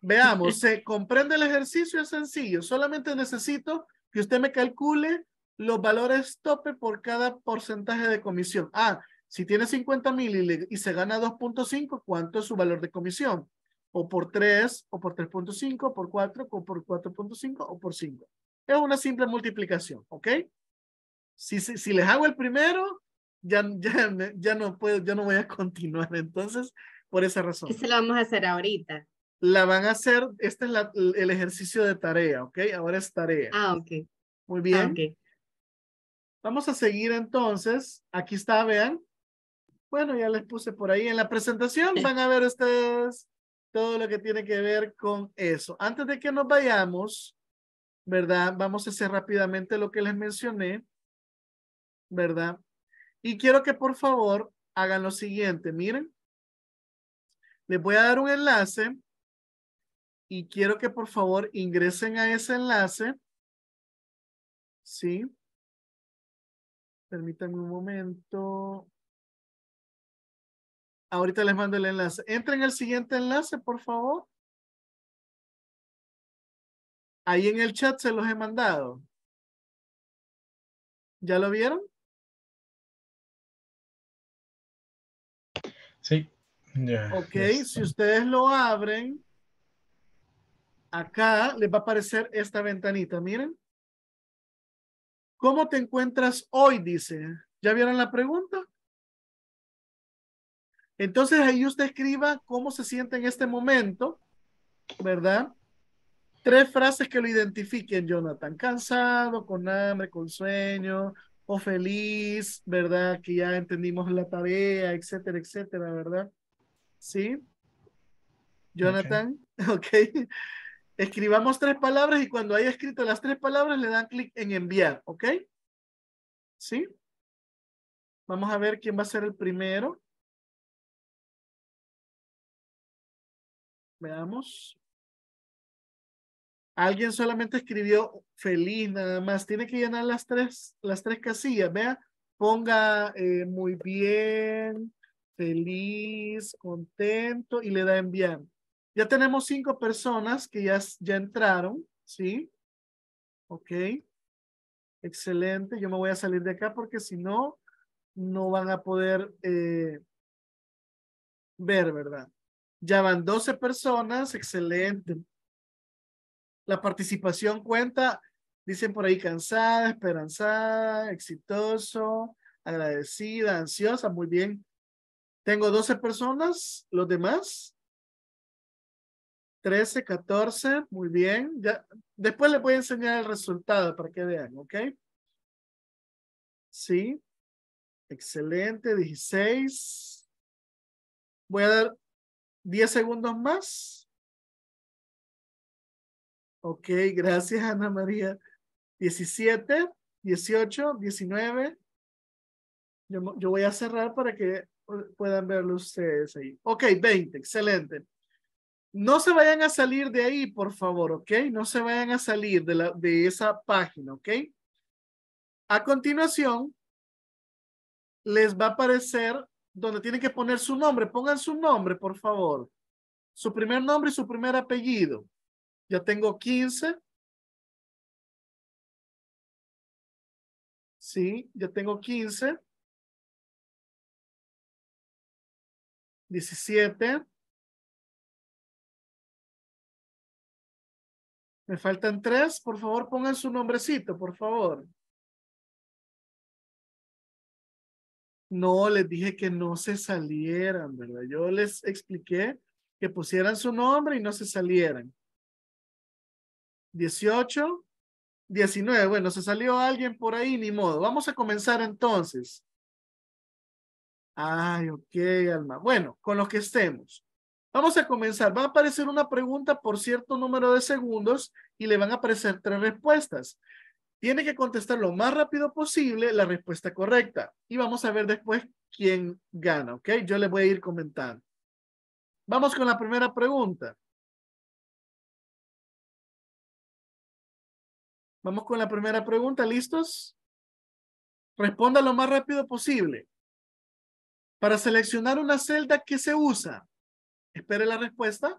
S1: veamos, se comprende el ejercicio, es sencillo, solamente necesito que usted me calcule los valores tope por cada porcentaje de comisión. Ah, si tiene 50 mil y, se gana 2.5, ¿cuánto es su valor de comisión? O por 3, o por 3.5, o por 4, o por 4.5, o por 5. Es una simple multiplicación, ¿ok? Si, si, les hago el primero, ya, ya, ya, no puedo, ya no voy a continuar. Entonces, por esa razón. se
S2: la vamos a hacer ahorita.
S1: La van a hacer, este es la, el ejercicio de tarea, ¿ok? Ahora es tarea. Ah, ok. Muy bien. Ah, vamos a seguir entonces. Aquí está, vean. Bueno, ya les puse por ahí en la presentación. Van a ver ustedes todo lo que tiene que ver con eso. Antes de que nos vayamos, ¿verdad? Vamos a hacer rápidamente lo que les mencioné, ¿verdad? Y quiero que por favor hagan lo siguiente, miren. Les voy a dar un enlace y quiero que por favor ingresen a ese
S2: enlace. ¿Sí? Permítanme un momento. Ahorita les mando el enlace. Entren al siguiente enlace, por favor. Ahí en el chat se los he mandado. ¿Ya lo vieron? Sí. ok, si
S1: ustedes lo abren, acá les va a aparecer esta ventanita, miren. ¿Cómo te encuentras hoy? Dice. ¿Ya vieron la pregunta? Entonces ahí usted escriba cómo se siente en este momento, ¿verdad? tres frases que lo identifiquen, Jonathan. Cansado, con hambre, con sueño, o feliz, ¿verdad? Que ya entendimos la tarea, etcétera, etcétera, ¿verdad? ¿Sí? Jonathan, ok. Escribamos tres palabras y cuando haya escrito las tres palabras le dan clic en enviar, ¿ok? ¿Sí?
S2: Vamos a ver quién va a ser el primero. Veamos. Alguien solamente
S1: escribió feliz nada más. Tiene que llenar las tres, las tres casillas. Vea, ponga eh, muy bien, feliz, contento y le da enviar. Ya tenemos cinco personas que ya, ya entraron, ¿sí? Ok. Excelente. Yo me voy a salir de acá porque si no,
S2: no van a poder eh, ver, ¿verdad?
S1: Ya van 12 personas. Excelente. La participación cuenta, dicen por ahí, cansada, esperanzada, exitoso, agradecida, ansiosa, muy bien. Tengo 12 personas, los demás. 13, 14, muy bien. Ya, después les
S2: voy a enseñar el resultado para que vean, ¿ok? Sí, excelente, 16. Voy a dar 10 segundos más. Ok, gracias
S1: Ana María. 17, 18, 19. Yo, voy a cerrar para que puedan verlo ustedes ahí. Ok, 20, excelente. No se vayan a salir de ahí, por favor, ¿ok? No se vayan a salir de, la, de esa página, ¿ok? A continuación, les va a aparecer donde tienen que poner su nombre. Pongan su nombre, por favor. Su primer nombre y su primer apellido. Ya tengo 15.
S2: Sí, ya tengo 15. 17. Me faltan tres. Por favor, pongan su nombrecito, por favor.
S1: No, les dije que no se salieran, ¿verdad? Yo les expliqué que pusieran su nombre y no se salieran. 18, 19. Bueno, se salió alguien por ahí, ni modo. Vamos a comenzar entonces. Ay, ok, Alma. Bueno, con los que estemos. Vamos a comenzar. Va a aparecer una pregunta por cierto número de segundos y le van a aparecer tres respuestas. Tiene que contestar lo más rápido posible la respuesta correcta. Y vamos a ver después quién gana, ¿ok? Yo le voy a ir comentando. Vamos
S2: con la primera pregunta. Vamos con la primera pregunta, ¿listos? Responda lo más rápido posible. Para seleccionar una celda, que se usa? Espere la respuesta.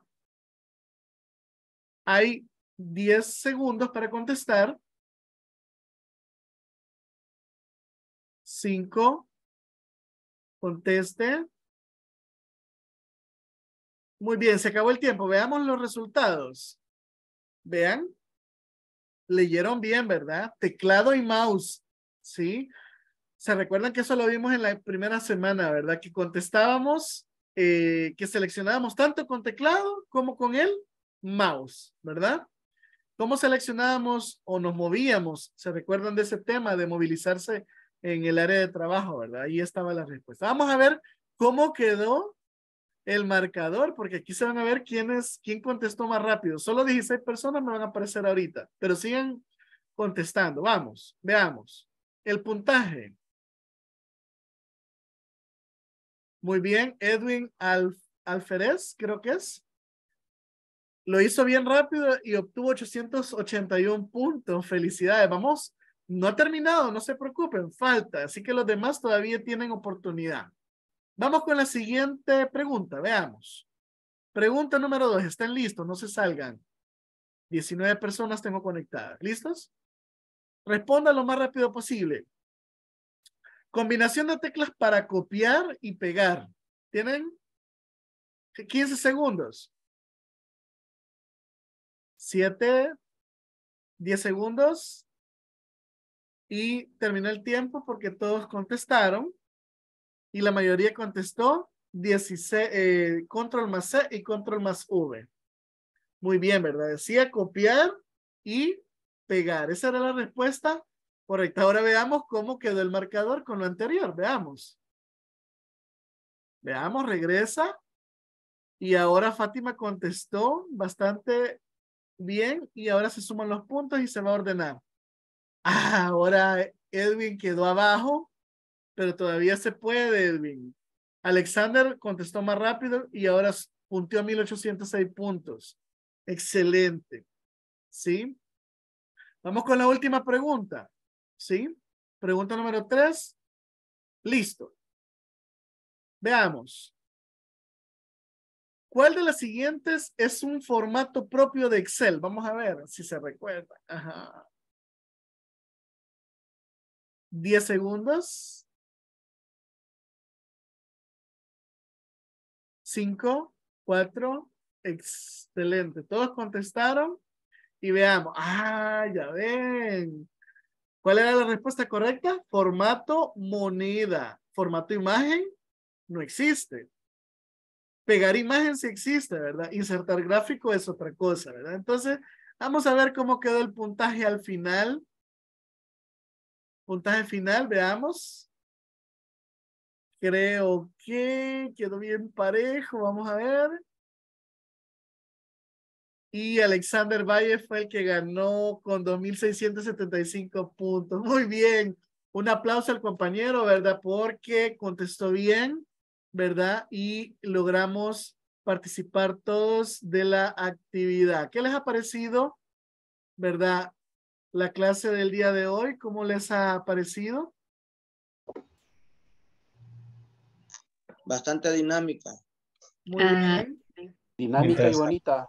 S2: Hay 10 segundos para contestar. 5. Conteste.
S1: Muy bien, se acabó el tiempo. Veamos los resultados. Vean leyeron bien, ¿verdad? Teclado y mouse, ¿sí? Se recuerdan que eso lo vimos en la primera semana, ¿verdad? Que contestábamos, eh, que seleccionábamos tanto con teclado como con el mouse, ¿verdad? ¿Cómo seleccionábamos o nos movíamos? ¿Se recuerdan de ese tema de movilizarse en el área de trabajo, verdad? Ahí estaba la respuesta. Vamos a ver cómo quedó el marcador, porque aquí se van a ver quién es, quién contestó más rápido. Solo 16 personas me van a aparecer ahorita, pero siguen contestando. Vamos, veamos. El puntaje.
S2: Muy bien, Edwin Alférez Alferez, creo
S1: que es. Lo hizo bien rápido y obtuvo 881 puntos. Felicidades. Vamos, no ha terminado, no se preocupen, falta. Así que los demás todavía tienen oportunidad. Vamos con la siguiente pregunta, veamos. Pregunta número dos, ¿están listos? No se salgan. 19 personas tengo conectadas. ¿Listos? Responda lo más rápido posible. Combinación de teclas para copiar y pegar. ¿Tienen 15
S2: segundos? 7, 10
S1: segundos. Y terminó el tiempo porque todos contestaron y la mayoría contestó 16, eh, control más C y control más V. Muy bien, ¿verdad? Decía copiar y pegar. Esa era la respuesta correcta. Ahora veamos cómo quedó el marcador con lo anterior. Veamos. Veamos, regresa. Y ahora Fátima contestó bastante bien y ahora se suman los puntos y se va a ordenar. ahora Edwin quedó abajo pero todavía se puede, Edwin. Alexander contestó más rápido y ahora a 1806 puntos. Excelente. ¿Sí? Vamos con la última pregunta. ¿Sí? Pregunta número tres.
S2: Listo. Veamos. ¿Cuál de las siguientes es un formato propio de Excel? Vamos a ver si se recuerda. Ajá. 10 segundos. Cinco,
S1: cuatro, excelente. Todos contestaron y veamos. Ah, ya ven. ¿Cuál era la respuesta correcta? Formato moneda. Formato imagen no existe. Pegar imagen sí existe, ¿verdad? Insertar gráfico es otra cosa, ¿verdad? Entonces, vamos a ver cómo quedó el puntaje al final. Puntaje final, veamos.
S2: Creo que quedó bien parejo. Vamos a ver.
S1: Y Alexander Valle fue el que ganó con 2.675 puntos. Muy bien. Un aplauso al compañero, ¿verdad? Porque contestó bien, ¿verdad? Y logramos participar todos de la actividad. ¿Qué les ha parecido, verdad? La clase del día de hoy, ¿cómo les ha parecido? bastante dinámica. Muy ah, bien. Dinámica y bonita.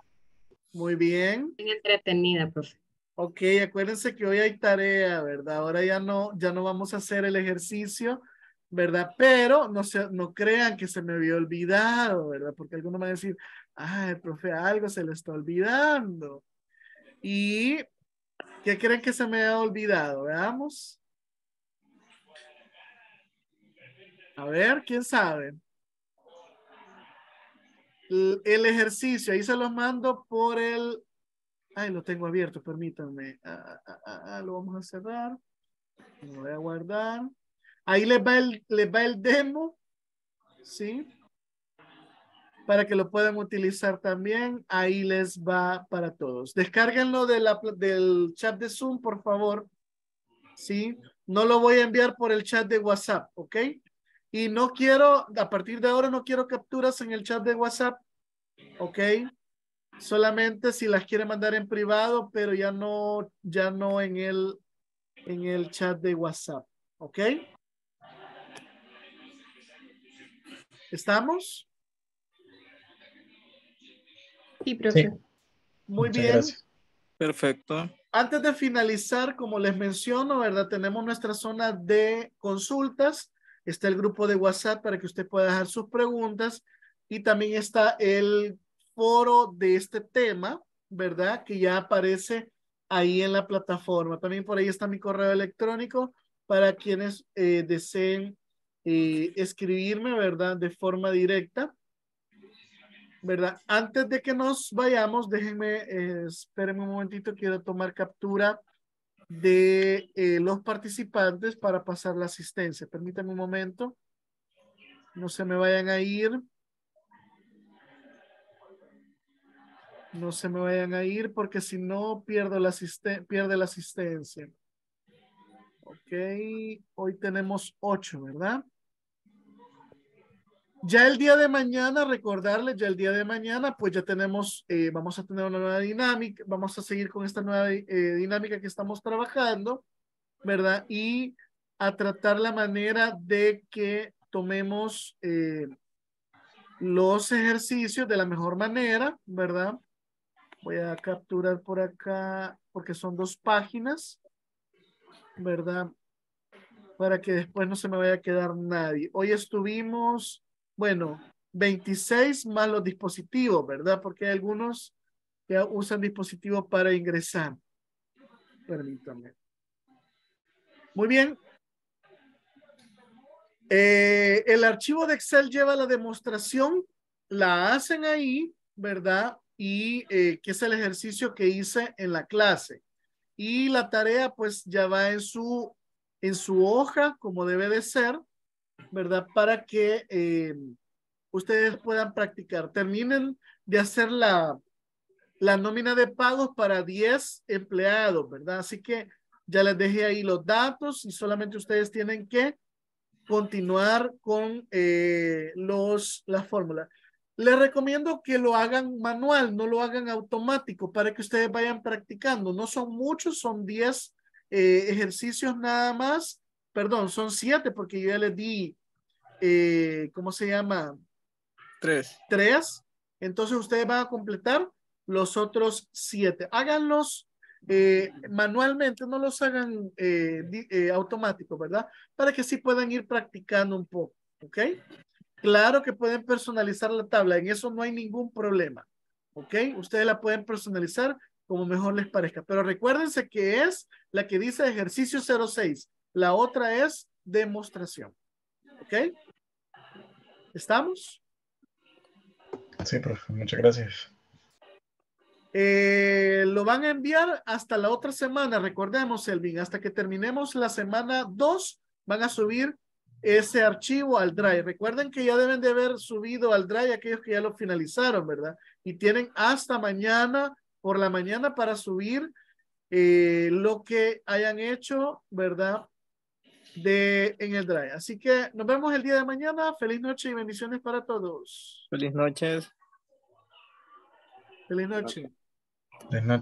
S1: Muy bien. Bien entretenida, profe. Ok, acuérdense que hoy hay tarea, ¿verdad? Ahora ya no, ya no vamos a hacer el ejercicio, ¿verdad? Pero no, se, no crean que se me había olvidado, ¿verdad? Porque alguno va a decir, ay, profe, algo se le está olvidando. ¿Y qué creen que se me ha olvidado? Veamos. A ver, ¿quién sabe? el ejercicio, ahí se los mando por el... Ay, lo tengo abierto, permítanme. Ah, ah, ah, lo vamos a cerrar. Lo voy a guardar. Ahí les va el, les va el demo. ¿Sí? Para que lo puedan utilizar también. Ahí les va para todos. Descárguenlo de la, del chat de Zoom, por favor. ¿Sí? No lo voy a enviar por el chat de WhatsApp, ¿ok? Y no quiero, a partir de ahora no quiero capturas en el chat de WhatsApp, ¿ok? Solamente si las quiere mandar en privado, pero ya no, ya no en el, en el chat de WhatsApp, ¿ok? ¿Estamos? Sí, profesor. Muy bien. Perfecto. Antes de finalizar, como les menciono, ¿verdad? Tenemos nuestra zona de consultas está el grupo de WhatsApp para que usted pueda dejar sus preguntas y también está el foro de este tema, ¿verdad? Que ya aparece ahí en la plataforma. También por ahí está mi correo electrónico para quienes eh, deseen eh, escribirme, ¿verdad? De forma directa. ¿Verdad? Antes de que nos vayamos, déjenme, eh, espérenme un momentito, quiero tomar captura de eh, los participantes para pasar la asistencia. Permítame un momento. No se me vayan a ir. No se me vayan a ir porque si no pierdo la, pierde la asistencia. Ok, hoy tenemos ocho, ¿verdad? ya el día de mañana, recordarles, ya el día de mañana, pues ya tenemos, eh, vamos a tener una nueva dinámica, vamos a seguir con esta nueva eh, dinámica que estamos trabajando, ¿verdad? Y a tratar la manera de que tomemos eh, los ejercicios de la mejor manera, ¿verdad? Voy a capturar por acá, porque son dos páginas, ¿verdad? Para que después no se me vaya a quedar nadie. Hoy estuvimos bueno, 26 más los dispositivos, ¿verdad? Porque hay algunos que usan dispositivos para ingresar. Permítanme. Muy bien. Eh, el archivo de Excel lleva la demostración, la hacen ahí, ¿verdad? Y eh, que es el ejercicio que hice en la clase. Y la tarea pues ya va en su, en su hoja como debe de ser ¿verdad? Para que eh, ustedes puedan practicar. Terminen de hacer la, la nómina de pagos para 10 empleados, ¿verdad? Así que ya les dejé ahí los datos y solamente ustedes tienen que continuar con eh, los, las fórmulas. Les recomiendo que lo hagan manual, no lo hagan automático para que ustedes vayan practicando. No son muchos, son 10 eh, ejercicios nada más perdón, son siete porque yo ya les di, eh, ¿cómo se llama? Tres. Tres. Entonces ustedes van a completar los otros siete. Háganlos eh, manualmente, no los hagan eh, eh ¿verdad? Para que sí puedan ir practicando un poco, ¿ok? Claro que pueden personalizar la tabla, en eso no hay ningún problema, ¿ok? Ustedes la pueden personalizar como mejor les parezca, pero recuérdense que es la que dice ejercicio 06, la otra es demostración. ¿Ok? ¿Estamos? Sí, profe. Muchas gracias. Eh, lo van a enviar hasta la otra semana. Recordemos, Elvin, hasta que terminemos la semana 2, van a subir ese archivo al Drive. Recuerden que ya deben de haber subido al Drive aquellos que ya lo finalizaron, ¿verdad? Y tienen hasta mañana por la mañana para subir eh, lo que hayan hecho, ¿verdad? de, en el Drive. Así que nos vemos el día de mañana. Feliz noche y bendiciones para todos. Feliz noches. Feliz noche.
S2: Feliz noche.